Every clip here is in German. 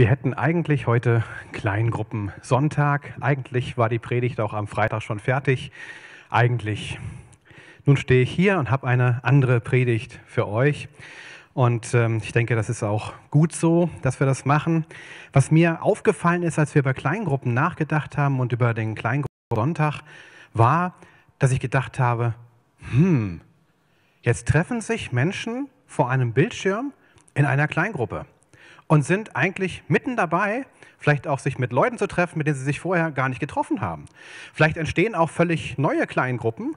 Wir hätten eigentlich heute Kleingruppen Sonntag. Eigentlich war die Predigt auch am Freitag schon fertig. Eigentlich. Nun stehe ich hier und habe eine andere Predigt für euch. Und ähm, ich denke, das ist auch gut so, dass wir das machen. Was mir aufgefallen ist, als wir über Kleingruppen nachgedacht haben und über den Kleingruppen Sonntag, war, dass ich gedacht habe, hm, jetzt treffen sich Menschen vor einem Bildschirm in einer Kleingruppe und sind eigentlich mitten dabei, vielleicht auch sich mit Leuten zu treffen, mit denen sie sich vorher gar nicht getroffen haben. Vielleicht entstehen auch völlig neue Kleingruppen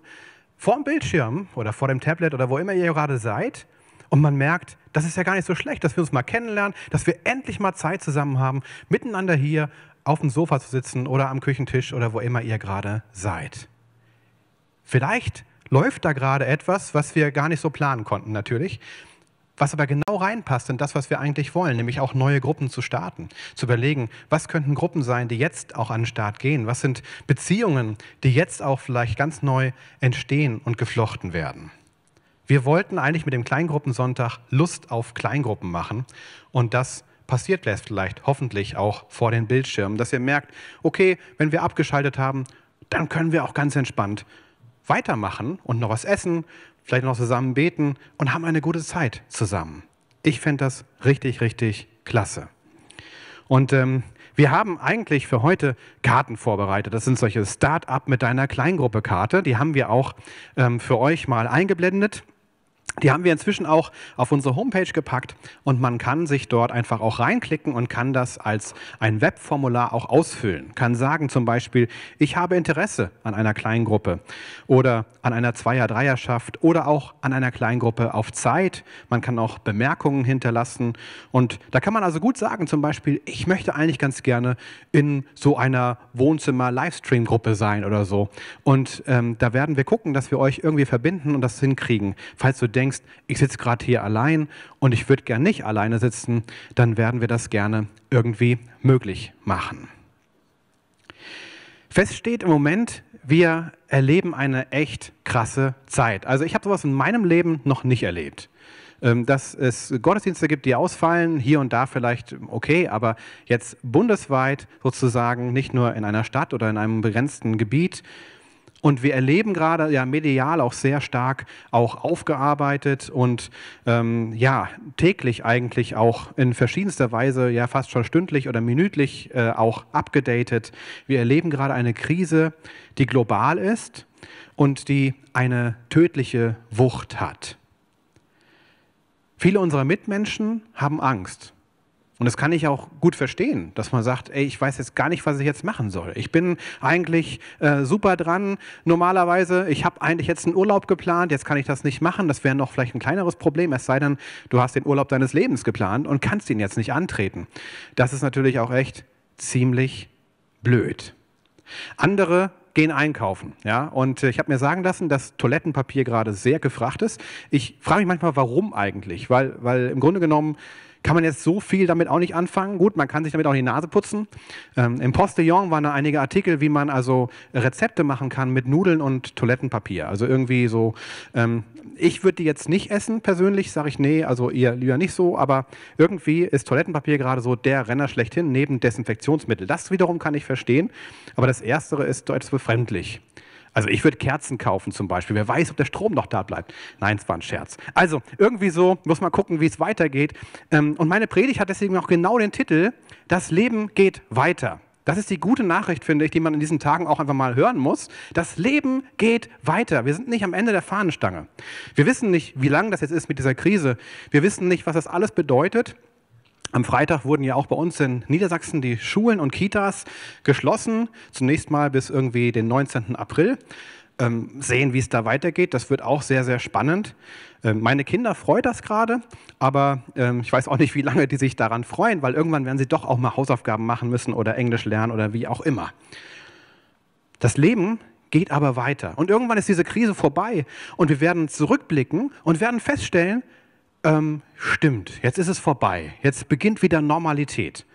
vor dem Bildschirm oder vor dem Tablet oder wo immer ihr gerade seid. Und man merkt, das ist ja gar nicht so schlecht, dass wir uns mal kennenlernen, dass wir endlich mal Zeit zusammen haben, miteinander hier auf dem Sofa zu sitzen oder am Küchentisch oder wo immer ihr gerade seid. Vielleicht läuft da gerade etwas, was wir gar nicht so planen konnten, natürlich was aber genau reinpasst in das, was wir eigentlich wollen, nämlich auch neue Gruppen zu starten, zu überlegen, was könnten Gruppen sein, die jetzt auch an den Start gehen, was sind Beziehungen, die jetzt auch vielleicht ganz neu entstehen und geflochten werden. Wir wollten eigentlich mit dem Kleingruppensonntag Lust auf Kleingruppen machen und das passiert lässt vielleicht hoffentlich auch vor den Bildschirmen, dass ihr merkt, okay, wenn wir abgeschaltet haben, dann können wir auch ganz entspannt weitermachen und noch was essen vielleicht noch zusammen beten und haben eine gute Zeit zusammen. Ich fände das richtig, richtig klasse. Und ähm, wir haben eigentlich für heute Karten vorbereitet. Das sind solche Start-up mit deiner Kleingruppe-Karte. Die haben wir auch ähm, für euch mal eingeblendet. Die haben wir inzwischen auch auf unsere Homepage gepackt und man kann sich dort einfach auch reinklicken und kann das als ein Webformular auch ausfüllen. Kann sagen zum Beispiel, ich habe Interesse an einer Kleingruppe oder an einer Zweier-Dreierschaft oder auch an einer Kleingruppe auf Zeit. Man kann auch Bemerkungen hinterlassen und da kann man also gut sagen zum Beispiel, ich möchte eigentlich ganz gerne in so einer Wohnzimmer-Livestream-Gruppe sein oder so. Und ähm, da werden wir gucken, dass wir euch irgendwie verbinden und das hinkriegen. Falls du denkst, denkst, ich sitze gerade hier allein und ich würde gern nicht alleine sitzen, dann werden wir das gerne irgendwie möglich machen. Fest steht im Moment, wir erleben eine echt krasse Zeit. Also ich habe sowas in meinem Leben noch nicht erlebt. Ähm, dass es Gottesdienste gibt, die ausfallen, hier und da vielleicht okay, aber jetzt bundesweit sozusagen, nicht nur in einer Stadt oder in einem begrenzten Gebiet, und wir erleben gerade ja medial auch sehr stark auch aufgearbeitet und ähm, ja täglich eigentlich auch in verschiedenster Weise ja fast schon stündlich oder minütlich äh, auch abgedatet. Wir erleben gerade eine Krise, die global ist und die eine tödliche Wucht hat. Viele unserer Mitmenschen haben Angst. Und das kann ich auch gut verstehen, dass man sagt, ey, ich weiß jetzt gar nicht, was ich jetzt machen soll. Ich bin eigentlich äh, super dran. Normalerweise, ich habe eigentlich jetzt einen Urlaub geplant, jetzt kann ich das nicht machen. Das wäre noch vielleicht ein kleineres Problem, es sei denn, du hast den Urlaub deines Lebens geplant und kannst ihn jetzt nicht antreten. Das ist natürlich auch echt ziemlich blöd. Andere gehen einkaufen. Ja? Und äh, ich habe mir sagen lassen, dass Toilettenpapier gerade sehr gefragt ist. Ich frage mich manchmal, warum eigentlich? Weil, weil im Grunde genommen kann man jetzt so viel damit auch nicht anfangen. Gut, man kann sich damit auch die Nase putzen. Ähm, Im Postillon waren da einige Artikel, wie man also Rezepte machen kann mit Nudeln und Toilettenpapier. Also irgendwie so, ähm, ich würde die jetzt nicht essen persönlich, sage ich nee, also ihr lieber nicht so, aber irgendwie ist Toilettenpapier gerade so der Renner schlechthin neben Desinfektionsmittel. Das wiederum kann ich verstehen, aber das Erstere ist etwas befremdlich. Also ich würde Kerzen kaufen zum Beispiel. Wer weiß, ob der Strom noch da bleibt. Nein, es war ein Scherz. Also irgendwie so muss man gucken, wie es weitergeht. Ähm, und meine Predigt hat deswegen auch genau den Titel, das Leben geht weiter. Das ist die gute Nachricht, finde ich, die man in diesen Tagen auch einfach mal hören muss. Das Leben geht weiter. Wir sind nicht am Ende der Fahnenstange. Wir wissen nicht, wie lang das jetzt ist mit dieser Krise. Wir wissen nicht, was das alles bedeutet. Am Freitag wurden ja auch bei uns in Niedersachsen die Schulen und Kitas geschlossen, zunächst mal bis irgendwie den 19. April. Ähm, sehen, wie es da weitergeht. Das wird auch sehr, sehr spannend. Ähm, meine Kinder freuen das gerade, aber ähm, ich weiß auch nicht, wie lange die sich daran freuen, weil irgendwann werden sie doch auch mal Hausaufgaben machen müssen oder Englisch lernen oder wie auch immer. Das Leben geht aber weiter. Und irgendwann ist diese Krise vorbei und wir werden zurückblicken und werden feststellen, ähm, stimmt, jetzt ist es vorbei, jetzt beginnt wieder Normalität.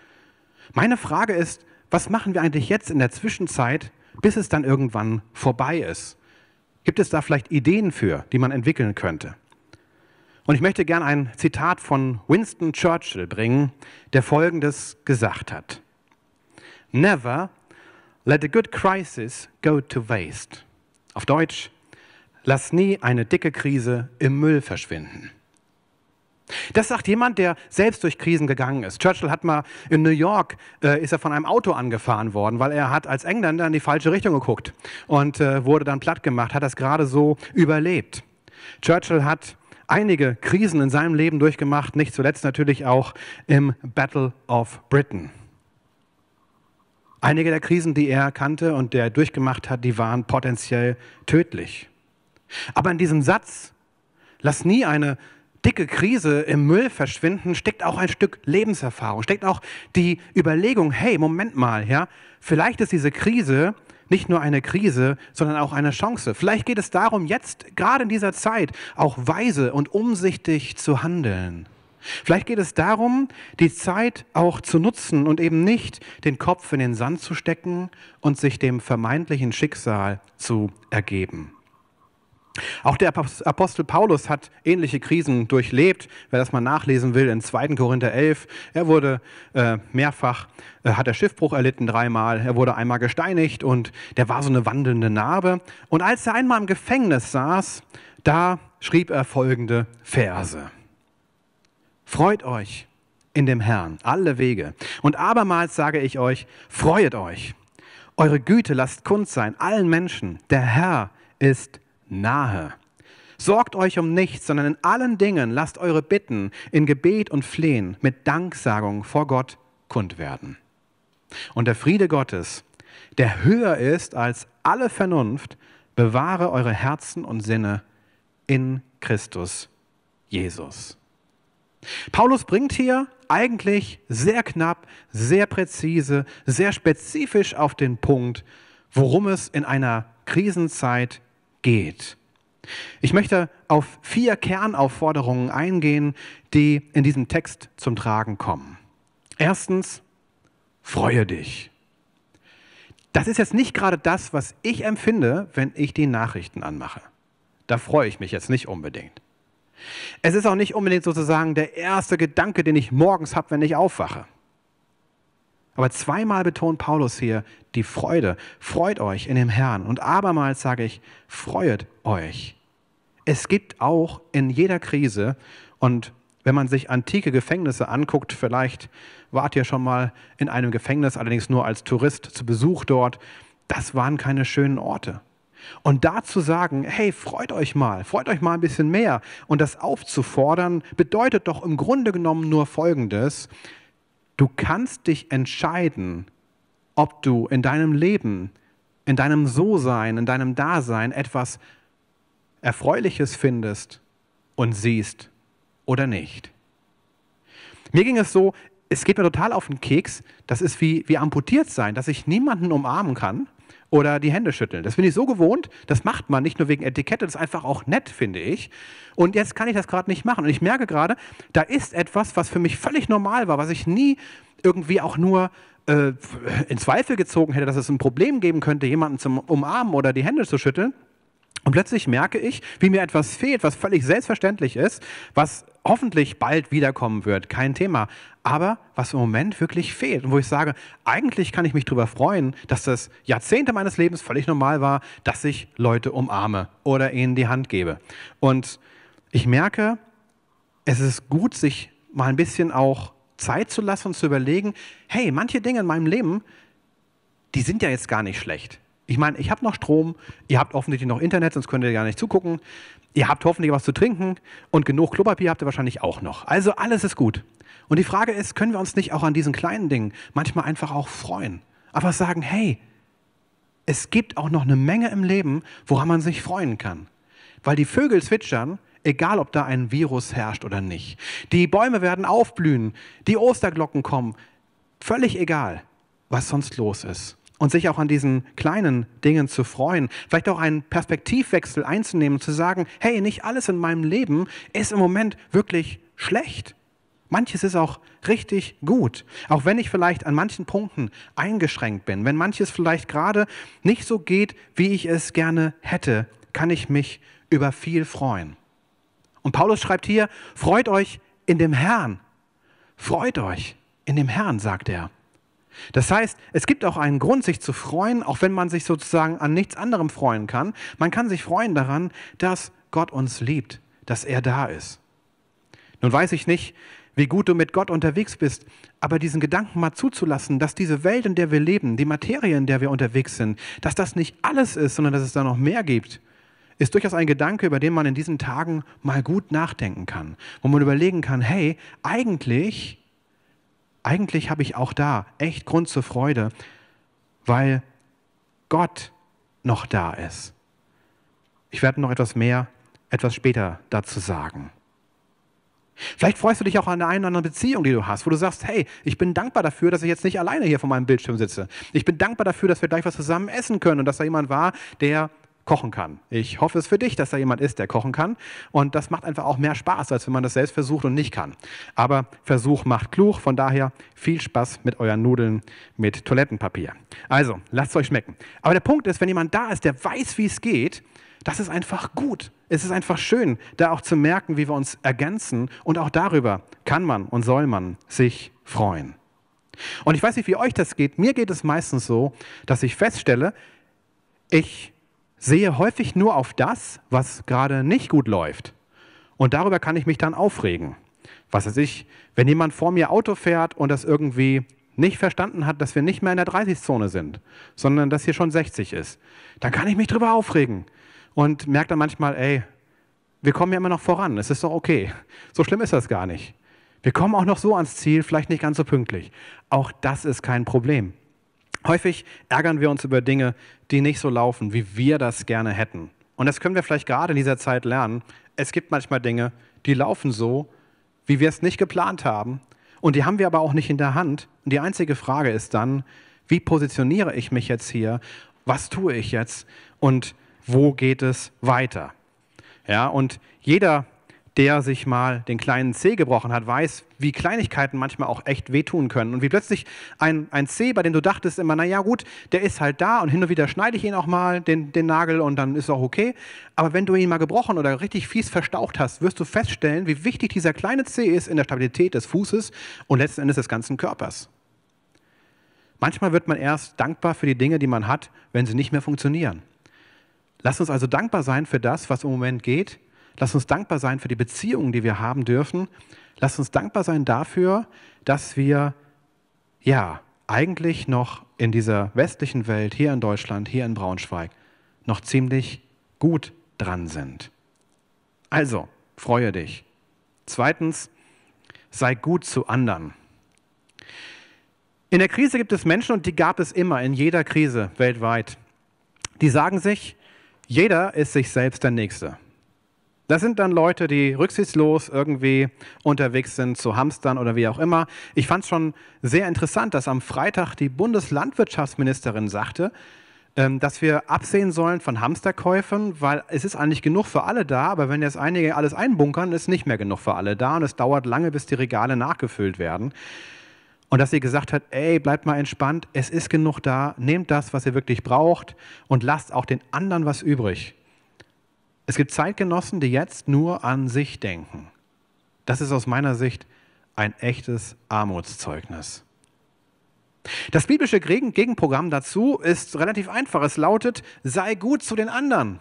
Meine Frage ist, was machen wir eigentlich jetzt in der Zwischenzeit, bis es dann irgendwann vorbei ist? Gibt es da vielleicht Ideen für, die man entwickeln könnte? Und ich möchte gerne ein Zitat von Winston Churchill bringen, der Folgendes gesagt hat. Never let a good crisis go to waste. Auf Deutsch, lass nie eine dicke Krise im Müll verschwinden. Das sagt jemand, der selbst durch Krisen gegangen ist. Churchill hat mal in New York, äh, ist er von einem Auto angefahren worden, weil er hat als Engländer in die falsche Richtung geguckt und äh, wurde dann platt gemacht, hat das gerade so überlebt. Churchill hat einige Krisen in seinem Leben durchgemacht, nicht zuletzt natürlich auch im Battle of Britain. Einige der Krisen, die er kannte und der durchgemacht hat, die waren potenziell tödlich. Aber in diesem Satz, lass nie eine dicke Krise im Müll verschwinden, steckt auch ein Stück Lebenserfahrung, steckt auch die Überlegung, hey, Moment mal, ja, vielleicht ist diese Krise nicht nur eine Krise, sondern auch eine Chance. Vielleicht geht es darum, jetzt gerade in dieser Zeit auch weise und umsichtig zu handeln. Vielleicht geht es darum, die Zeit auch zu nutzen und eben nicht den Kopf in den Sand zu stecken und sich dem vermeintlichen Schicksal zu ergeben. Auch der Apostel Paulus hat ähnliche Krisen durchlebt. Wer das mal nachlesen will, in 2. Korinther 11, er wurde äh, mehrfach, äh, hat er Schiffbruch erlitten dreimal, er wurde einmal gesteinigt und der war so eine wandelnde Narbe. Und als er einmal im Gefängnis saß, da schrieb er folgende Verse. Freut euch in dem Herrn alle Wege. Und abermals sage ich euch, freuet euch. Eure Güte lasst kund sein allen Menschen. Der Herr ist nahe. Sorgt euch um nichts, sondern in allen Dingen lasst eure Bitten in Gebet und Flehen mit Danksagung vor Gott kund werden. Und der Friede Gottes, der höher ist als alle Vernunft, bewahre eure Herzen und Sinne in Christus Jesus. Paulus bringt hier eigentlich sehr knapp, sehr präzise, sehr spezifisch auf den Punkt, worum es in einer Krisenzeit geht geht. Ich möchte auf vier Kernaufforderungen eingehen, die in diesem Text zum Tragen kommen. Erstens, freue dich. Das ist jetzt nicht gerade das, was ich empfinde, wenn ich die Nachrichten anmache. Da freue ich mich jetzt nicht unbedingt. Es ist auch nicht unbedingt sozusagen der erste Gedanke, den ich morgens habe, wenn ich aufwache. Aber zweimal betont Paulus hier die Freude. Freut euch in dem Herrn. Und abermals sage ich, freut euch. Es gibt auch in jeder Krise, und wenn man sich antike Gefängnisse anguckt, vielleicht wart ihr schon mal in einem Gefängnis, allerdings nur als Tourist zu Besuch dort, das waren keine schönen Orte. Und da zu sagen, hey, freut euch mal, freut euch mal ein bisschen mehr und das aufzufordern, bedeutet doch im Grunde genommen nur Folgendes, Du kannst dich entscheiden, ob du in deinem Leben, in deinem So-Sein, in deinem Dasein etwas Erfreuliches findest und siehst oder nicht. Mir ging es so, es geht mir total auf den Keks, das ist wie, wie amputiert sein, dass ich niemanden umarmen kann oder die Hände schütteln. Das bin ich so gewohnt, das macht man nicht nur wegen Etikette, das ist einfach auch nett, finde ich. Und jetzt kann ich das gerade nicht machen. Und ich merke gerade, da ist etwas, was für mich völlig normal war, was ich nie irgendwie auch nur äh, in Zweifel gezogen hätte, dass es ein Problem geben könnte, jemanden zum Umarmen oder die Hände zu schütteln. Und plötzlich merke ich, wie mir etwas fehlt, was völlig selbstverständlich ist, was hoffentlich bald wiederkommen wird, kein Thema, aber was im Moment wirklich fehlt und wo ich sage, eigentlich kann ich mich darüber freuen, dass das Jahrzehnte meines Lebens völlig normal war, dass ich Leute umarme oder ihnen die Hand gebe. Und ich merke, es ist gut, sich mal ein bisschen auch Zeit zu lassen und zu überlegen, hey, manche Dinge in meinem Leben, die sind ja jetzt gar nicht schlecht. Ich meine, ich habe noch Strom, ihr habt offensichtlich noch Internet, sonst könnt ihr gar nicht zugucken. Ihr habt hoffentlich was zu trinken und genug Klopapier habt ihr wahrscheinlich auch noch. Also alles ist gut. Und die Frage ist, können wir uns nicht auch an diesen kleinen Dingen manchmal einfach auch freuen? Einfach sagen, hey, es gibt auch noch eine Menge im Leben, woran man sich freuen kann. Weil die Vögel zwitschern, egal ob da ein Virus herrscht oder nicht. Die Bäume werden aufblühen, die Osterglocken kommen, völlig egal, was sonst los ist und sich auch an diesen kleinen Dingen zu freuen, vielleicht auch einen Perspektivwechsel einzunehmen, zu sagen, hey, nicht alles in meinem Leben ist im Moment wirklich schlecht. Manches ist auch richtig gut, auch wenn ich vielleicht an manchen Punkten eingeschränkt bin, wenn manches vielleicht gerade nicht so geht, wie ich es gerne hätte, kann ich mich über viel freuen. Und Paulus schreibt hier, freut euch in dem Herrn, freut euch in dem Herrn, sagt er. Das heißt, es gibt auch einen Grund, sich zu freuen, auch wenn man sich sozusagen an nichts anderem freuen kann. Man kann sich freuen daran, dass Gott uns liebt, dass er da ist. Nun weiß ich nicht, wie gut du mit Gott unterwegs bist, aber diesen Gedanken mal zuzulassen, dass diese Welt, in der wir leben, die Materie, in der wir unterwegs sind, dass das nicht alles ist, sondern dass es da noch mehr gibt, ist durchaus ein Gedanke, über den man in diesen Tagen mal gut nachdenken kann, wo man überlegen kann, hey, eigentlich eigentlich habe ich auch da echt Grund zur Freude, weil Gott noch da ist. Ich werde noch etwas mehr, etwas später dazu sagen. Vielleicht freust du dich auch an der einen oder anderen Beziehung, die du hast, wo du sagst, hey, ich bin dankbar dafür, dass ich jetzt nicht alleine hier vor meinem Bildschirm sitze. Ich bin dankbar dafür, dass wir gleich was zusammen essen können und dass da jemand war, der kochen kann. Ich hoffe es für dich, dass da jemand ist, der kochen kann. Und das macht einfach auch mehr Spaß, als wenn man das selbst versucht und nicht kann. Aber Versuch macht klug. Von daher viel Spaß mit euren Nudeln mit Toilettenpapier. Also, lasst es euch schmecken. Aber der Punkt ist, wenn jemand da ist, der weiß, wie es geht, das ist einfach gut. Es ist einfach schön, da auch zu merken, wie wir uns ergänzen. Und auch darüber kann man und soll man sich freuen. Und ich weiß nicht, wie euch das geht. Mir geht es meistens so, dass ich feststelle, ich sehe häufig nur auf das, was gerade nicht gut läuft. Und darüber kann ich mich dann aufregen. Was weiß ich, wenn jemand vor mir Auto fährt und das irgendwie nicht verstanden hat, dass wir nicht mehr in der 30-Zone sind, sondern dass hier schon 60 ist, dann kann ich mich darüber aufregen und merke dann manchmal, ey, wir kommen ja immer noch voran, es ist doch okay. So schlimm ist das gar nicht. Wir kommen auch noch so ans Ziel, vielleicht nicht ganz so pünktlich. Auch das ist kein Problem. Häufig ärgern wir uns über Dinge, die nicht so laufen, wie wir das gerne hätten. Und das können wir vielleicht gerade in dieser Zeit lernen. Es gibt manchmal Dinge, die laufen so, wie wir es nicht geplant haben. Und die haben wir aber auch nicht in der Hand. Und die einzige Frage ist dann, wie positioniere ich mich jetzt hier? Was tue ich jetzt? Und wo geht es weiter? Ja, und jeder der sich mal den kleinen C gebrochen hat, weiß, wie Kleinigkeiten manchmal auch echt wehtun können. Und wie plötzlich ein, ein Zeh, bei dem du dachtest immer, naja gut, der ist halt da und hin und wieder schneide ich ihn auch mal, den, den Nagel, und dann ist auch okay. Aber wenn du ihn mal gebrochen oder richtig fies verstaucht hast, wirst du feststellen, wie wichtig dieser kleine C ist in der Stabilität des Fußes und letzten Endes des ganzen Körpers. Manchmal wird man erst dankbar für die Dinge, die man hat, wenn sie nicht mehr funktionieren. Lass uns also dankbar sein für das, was im Moment geht, Lass uns dankbar sein für die Beziehungen, die wir haben dürfen. Lass uns dankbar sein dafür, dass wir ja eigentlich noch in dieser westlichen Welt, hier in Deutschland, hier in Braunschweig, noch ziemlich gut dran sind. Also, freue dich. Zweitens, sei gut zu anderen. In der Krise gibt es Menschen, und die gab es immer, in jeder Krise weltweit, die sagen sich, jeder ist sich selbst der Nächste. Das sind dann Leute, die rücksichtslos irgendwie unterwegs sind zu Hamstern oder wie auch immer. Ich fand es schon sehr interessant, dass am Freitag die Bundeslandwirtschaftsministerin sagte, ähm, dass wir absehen sollen von Hamsterkäufen, weil es ist eigentlich genug für alle da, aber wenn jetzt einige alles einbunkern, ist nicht mehr genug für alle da und es dauert lange, bis die Regale nachgefüllt werden. Und dass sie gesagt hat, ey, bleibt mal entspannt, es ist genug da, nehmt das, was ihr wirklich braucht und lasst auch den anderen was übrig. Es gibt Zeitgenossen, die jetzt nur an sich denken. Das ist aus meiner Sicht ein echtes Armutszeugnis. Das biblische Gegenprogramm dazu ist relativ einfach. Es lautet, sei gut zu den anderen,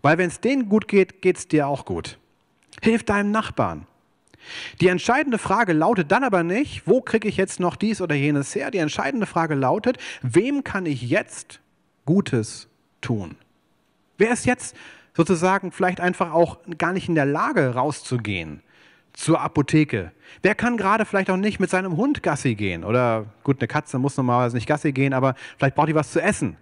weil wenn es denen gut geht, geht es dir auch gut. Hilf deinem Nachbarn. Die entscheidende Frage lautet dann aber nicht, wo kriege ich jetzt noch dies oder jenes her? Die entscheidende Frage lautet, wem kann ich jetzt Gutes tun? Wer ist jetzt sozusagen vielleicht einfach auch gar nicht in der Lage rauszugehen zur Apotheke. Wer kann gerade vielleicht auch nicht mit seinem Hund Gassi gehen? Oder gut, eine Katze muss normalerweise nicht Gassi gehen, aber vielleicht braucht die was zu essen.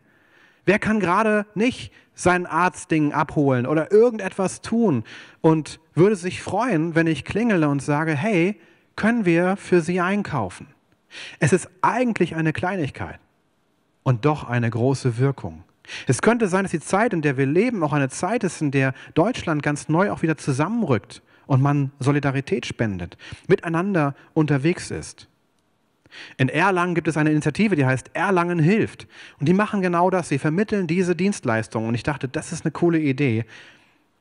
Wer kann gerade nicht sein Arztding abholen oder irgendetwas tun und würde sich freuen, wenn ich klingele und sage, hey, können wir für Sie einkaufen? Es ist eigentlich eine Kleinigkeit und doch eine große Wirkung. Es könnte sein, dass die Zeit, in der wir leben, auch eine Zeit ist, in der Deutschland ganz neu auch wieder zusammenrückt und man Solidarität spendet, miteinander unterwegs ist. In Erlangen gibt es eine Initiative, die heißt Erlangen hilft. Und die machen genau das. Sie vermitteln diese Dienstleistungen. Und ich dachte, das ist eine coole Idee.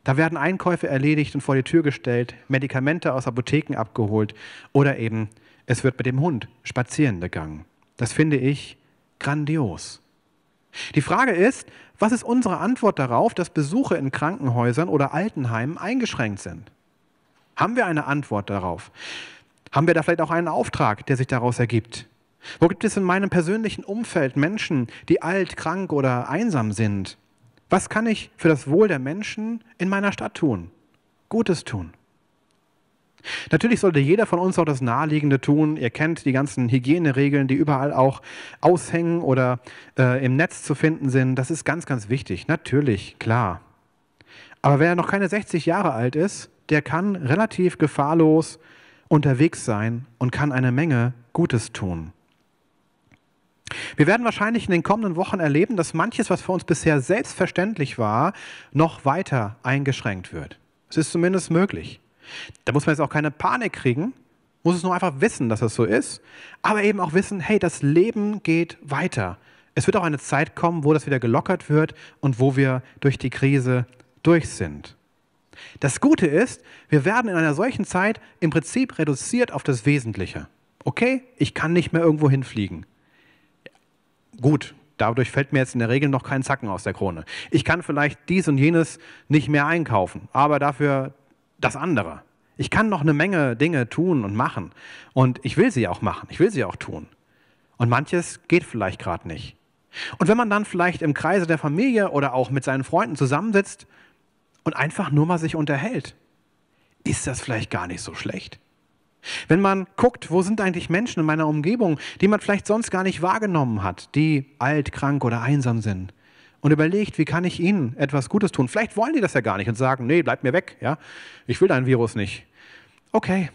Da werden Einkäufe erledigt und vor die Tür gestellt, Medikamente aus Apotheken abgeholt oder eben es wird mit dem Hund spazieren gegangen. Das finde ich grandios. Die Frage ist, was ist unsere Antwort darauf, dass Besuche in Krankenhäusern oder Altenheimen eingeschränkt sind? Haben wir eine Antwort darauf? Haben wir da vielleicht auch einen Auftrag, der sich daraus ergibt? Wo gibt es in meinem persönlichen Umfeld Menschen, die alt, krank oder einsam sind? Was kann ich für das Wohl der Menschen in meiner Stadt tun? Gutes tun. Natürlich sollte jeder von uns auch das Naheliegende tun. Ihr kennt die ganzen Hygieneregeln, die überall auch aushängen oder äh, im Netz zu finden sind. Das ist ganz, ganz wichtig. Natürlich, klar. Aber wer noch keine 60 Jahre alt ist, der kann relativ gefahrlos unterwegs sein und kann eine Menge Gutes tun. Wir werden wahrscheinlich in den kommenden Wochen erleben, dass manches, was für uns bisher selbstverständlich war, noch weiter eingeschränkt wird. Es ist zumindest möglich. Da muss man jetzt auch keine Panik kriegen, muss es nur einfach wissen, dass das so ist, aber eben auch wissen, hey, das Leben geht weiter. Es wird auch eine Zeit kommen, wo das wieder gelockert wird und wo wir durch die Krise durch sind. Das Gute ist, wir werden in einer solchen Zeit im Prinzip reduziert auf das Wesentliche. Okay, ich kann nicht mehr irgendwo hinfliegen. Gut, dadurch fällt mir jetzt in der Regel noch kein Zacken aus der Krone. Ich kann vielleicht dies und jenes nicht mehr einkaufen, aber dafür das andere. Ich kann noch eine Menge Dinge tun und machen. Und ich will sie auch machen. Ich will sie auch tun. Und manches geht vielleicht gerade nicht. Und wenn man dann vielleicht im Kreise der Familie oder auch mit seinen Freunden zusammensitzt und einfach nur mal sich unterhält, ist das vielleicht gar nicht so schlecht. Wenn man guckt, wo sind eigentlich Menschen in meiner Umgebung, die man vielleicht sonst gar nicht wahrgenommen hat, die alt, krank oder einsam sind, und überlegt, wie kann ich ihnen etwas Gutes tun. Vielleicht wollen die das ja gar nicht und sagen, nee, bleib mir weg, ja, ich will dein Virus nicht. Okay,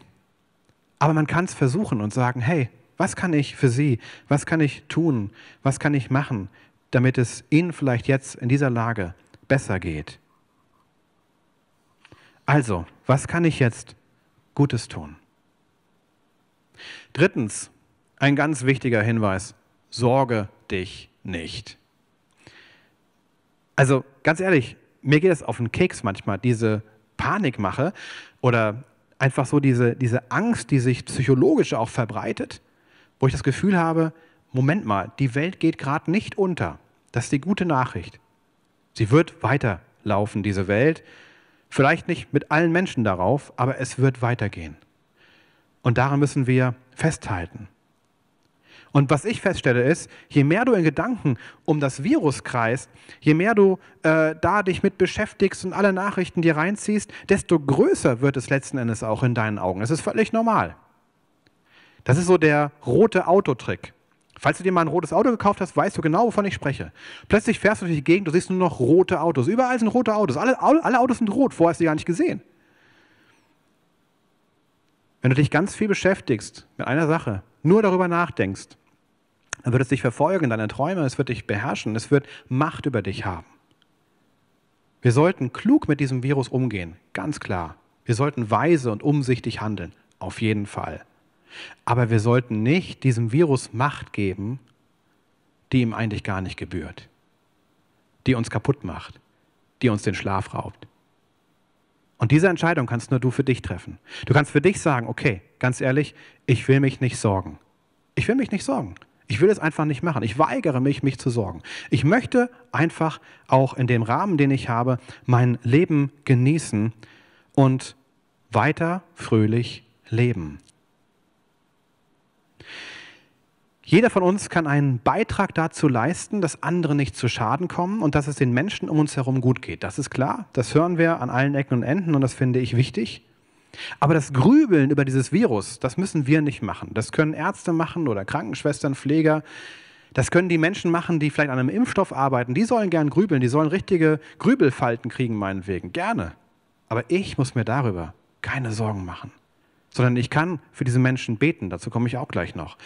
aber man kann es versuchen und sagen, hey, was kann ich für sie, was kann ich tun, was kann ich machen, damit es ihnen vielleicht jetzt in dieser Lage besser geht. Also, was kann ich jetzt Gutes tun? Drittens, ein ganz wichtiger Hinweis, sorge dich nicht. Also ganz ehrlich, mir geht es auf den Keks manchmal, diese Panikmache oder einfach so diese, diese Angst, die sich psychologisch auch verbreitet, wo ich das Gefühl habe, Moment mal, die Welt geht gerade nicht unter. Das ist die gute Nachricht. Sie wird weiterlaufen, diese Welt. Vielleicht nicht mit allen Menschen darauf, aber es wird weitergehen. Und daran müssen wir festhalten. Und was ich feststelle ist, je mehr du in Gedanken um das Virus kreist, je mehr du äh, da dich mit beschäftigst und alle Nachrichten dir reinziehst, desto größer wird es letzten Endes auch in deinen Augen. Es ist völlig normal. Das ist so der rote Autotrick. Falls du dir mal ein rotes Auto gekauft hast, weißt du genau, wovon ich spreche. Plötzlich fährst du durch die Gegend, du siehst nur noch rote Autos. Überall sind rote Autos. Alle, alle Autos sind rot, vorher hast du die gar nicht gesehen. Wenn du dich ganz viel beschäftigst mit einer Sache, nur darüber nachdenkst, dann wird es dich verfolgen, deine Träume, es wird dich beherrschen, es wird Macht über dich haben. Wir sollten klug mit diesem Virus umgehen, ganz klar. Wir sollten weise und umsichtig handeln, auf jeden Fall. Aber wir sollten nicht diesem Virus Macht geben, die ihm eigentlich gar nicht gebührt, die uns kaputt macht, die uns den Schlaf raubt. Und diese Entscheidung kannst nur du für dich treffen. Du kannst für dich sagen, okay, ganz ehrlich, ich will mich nicht sorgen. Ich will mich nicht sorgen. Ich will es einfach nicht machen. Ich weigere mich, mich zu sorgen. Ich möchte einfach auch in dem Rahmen, den ich habe, mein Leben genießen und weiter fröhlich leben. Jeder von uns kann einen Beitrag dazu leisten, dass andere nicht zu Schaden kommen und dass es den Menschen um uns herum gut geht. Das ist klar, das hören wir an allen Ecken und Enden und das finde ich wichtig. Aber das Grübeln über dieses Virus, das müssen wir nicht machen. Das können Ärzte machen oder Krankenschwestern, Pfleger. Das können die Menschen machen, die vielleicht an einem Impfstoff arbeiten. Die sollen gern grübeln, die sollen richtige Grübelfalten kriegen, meinetwegen. Gerne. Aber ich muss mir darüber keine Sorgen machen. Sondern ich kann für diese Menschen beten. Dazu komme ich auch gleich noch.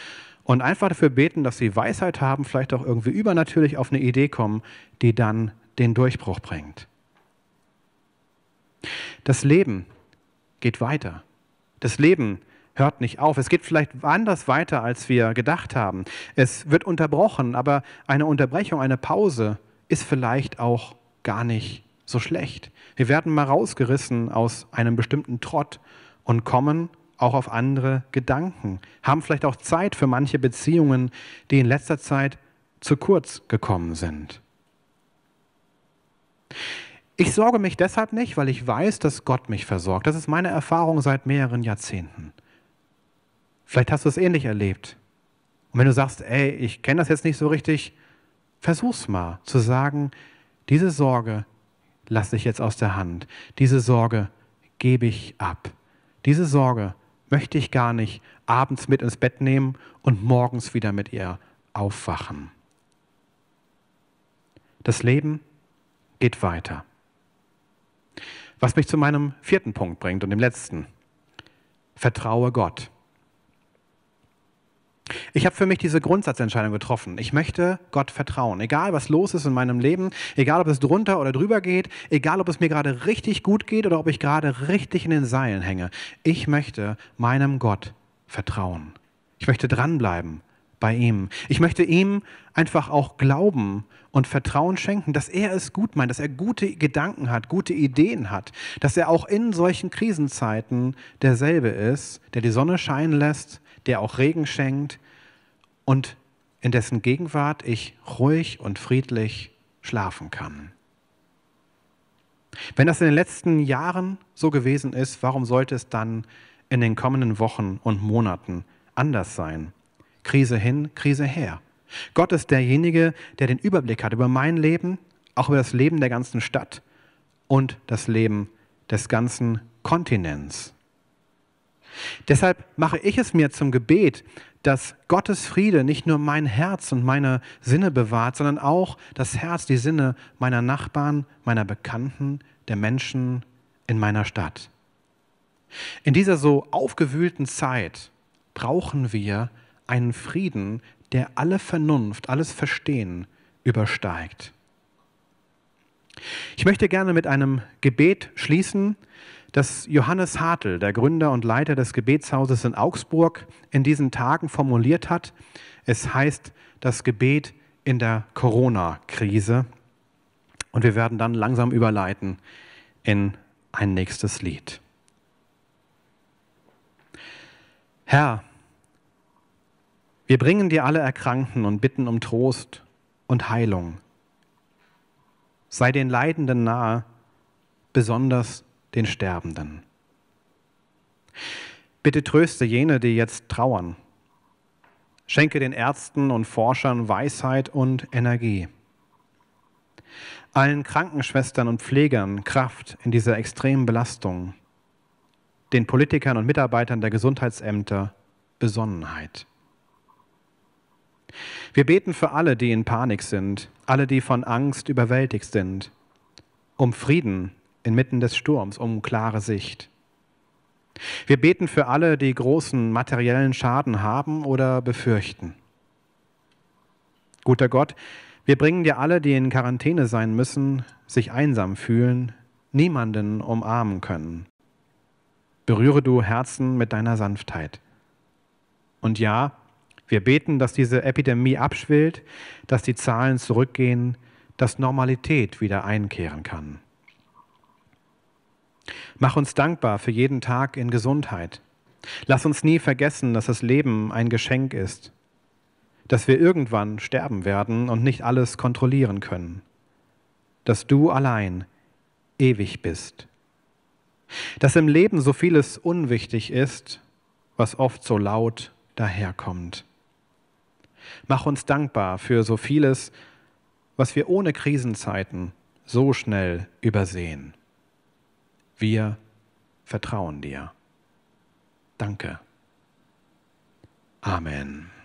Und einfach dafür beten, dass sie Weisheit haben, vielleicht auch irgendwie übernatürlich auf eine Idee kommen, die dann den Durchbruch bringt. Das Leben geht weiter. Das Leben hört nicht auf. Es geht vielleicht anders weiter, als wir gedacht haben. Es wird unterbrochen, aber eine Unterbrechung, eine Pause ist vielleicht auch gar nicht so schlecht. Wir werden mal rausgerissen aus einem bestimmten Trott und kommen auch auf andere Gedanken, haben vielleicht auch Zeit für manche Beziehungen, die in letzter Zeit zu kurz gekommen sind. Ich sorge mich deshalb nicht, weil ich weiß, dass Gott mich versorgt. Das ist meine Erfahrung seit mehreren Jahrzehnten. Vielleicht hast du es ähnlich erlebt. Und wenn du sagst, ey, ich kenne das jetzt nicht so richtig, versuch's mal zu sagen, diese Sorge lasse ich jetzt aus der Hand. Diese Sorge gebe ich ab. Diese Sorge möchte ich gar nicht abends mit ins Bett nehmen und morgens wieder mit ihr aufwachen. Das Leben geht weiter. Was mich zu meinem vierten Punkt bringt und dem letzten. Vertraue Gott. Ich habe für mich diese Grundsatzentscheidung getroffen. Ich möchte Gott vertrauen. Egal, was los ist in meinem Leben, egal, ob es drunter oder drüber geht, egal, ob es mir gerade richtig gut geht oder ob ich gerade richtig in den Seilen hänge. Ich möchte meinem Gott vertrauen. Ich möchte dranbleiben bei ihm. Ich möchte ihm einfach auch glauben und Vertrauen schenken, dass er es gut meint, dass er gute Gedanken hat, gute Ideen hat, dass er auch in solchen Krisenzeiten derselbe ist, der die Sonne scheinen lässt, der auch Regen schenkt und in dessen Gegenwart ich ruhig und friedlich schlafen kann. Wenn das in den letzten Jahren so gewesen ist, warum sollte es dann in den kommenden Wochen und Monaten anders sein? Krise hin, Krise her. Gott ist derjenige, der den Überblick hat über mein Leben, auch über das Leben der ganzen Stadt und das Leben des ganzen Kontinents. Deshalb mache ich es mir zum Gebet, dass Gottes Friede nicht nur mein Herz und meine Sinne bewahrt, sondern auch das Herz, die Sinne meiner Nachbarn, meiner Bekannten, der Menschen in meiner Stadt. In dieser so aufgewühlten Zeit brauchen wir einen Frieden, der alle Vernunft, alles Verstehen übersteigt. Ich möchte gerne mit einem Gebet schließen, das Johannes Hartl, der Gründer und Leiter des Gebetshauses in Augsburg, in diesen Tagen formuliert hat. Es heißt das Gebet in der Corona-Krise. Und wir werden dann langsam überleiten in ein nächstes Lied. Herr, wir bringen dir alle Erkrankten und bitten um Trost und Heilung. Sei den Leidenden nahe, besonders den Sterbenden. Bitte tröste jene, die jetzt trauern. Schenke den Ärzten und Forschern Weisheit und Energie. Allen Krankenschwestern und Pflegern Kraft in dieser extremen Belastung. Den Politikern und Mitarbeitern der Gesundheitsämter Besonnenheit. Wir beten für alle, die in Panik sind, alle, die von Angst überwältigt sind, um Frieden inmitten des Sturms, um klare Sicht. Wir beten für alle, die großen materiellen Schaden haben oder befürchten. Guter Gott, wir bringen dir alle, die in Quarantäne sein müssen, sich einsam fühlen, niemanden umarmen können. Berühre du Herzen mit deiner Sanftheit. Und ja, wir beten, dass diese Epidemie abschwillt, dass die Zahlen zurückgehen, dass Normalität wieder einkehren kann. Mach uns dankbar für jeden Tag in Gesundheit. Lass uns nie vergessen, dass das Leben ein Geschenk ist, dass wir irgendwann sterben werden und nicht alles kontrollieren können, dass du allein ewig bist, dass im Leben so vieles unwichtig ist, was oft so laut daherkommt. Mach uns dankbar für so vieles, was wir ohne Krisenzeiten so schnell übersehen. Wir vertrauen dir. Danke. Amen.